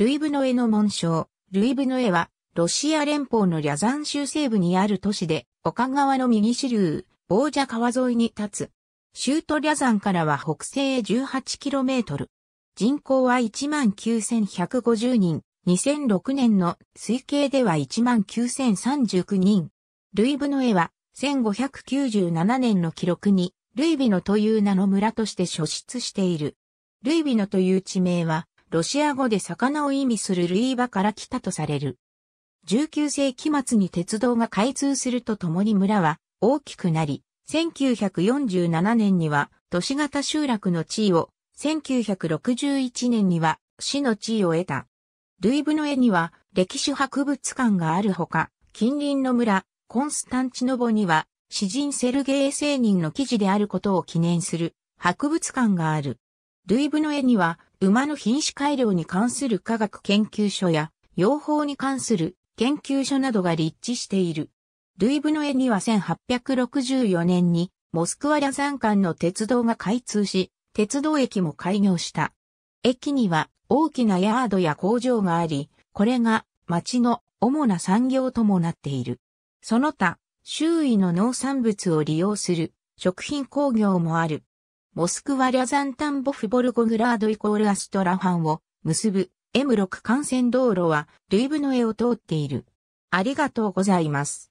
ルイブノエの紋章。ルイブノエは、ロシア連邦のリャザン州西部にある都市で、丘川の右支流、ボージャ川沿いに立つ。州都リャザンからは北西へ 18km。人口は19,150人。2006年の推計では19,039人。ルイブノエは、1597年の記録に、ルイビノという名の村として所出している。ルイビノという地名は、ロシア語で魚を意味するルイーバから来たとされる。19世紀末に鉄道が開通するとともに村は大きくなり、1947年には都市型集落の地位を、1961年には市の地位を得た。ルイブの絵には歴史博物館があるほか、近隣の村、コンスタンチノボには詩人セルゲイ・セーニンの記事であることを記念する博物館がある。ルイブの絵には、馬の品種改良に関する科学研究所や、養蜂に関する研究所などが立地している。ルイブの絵には1864年に、モスクワザン間の鉄道が開通し、鉄道駅も開業した。駅には大きなヤードや工場があり、これが町の主な産業ともなっている。その他、周囲の農産物を利用する食品工業もある。モスクワ・リャザンタンボフ・ボルゴグラードイコールアストラハンを結ぶ M6 幹線道路はルイブノエを通っている。ありがとうございます。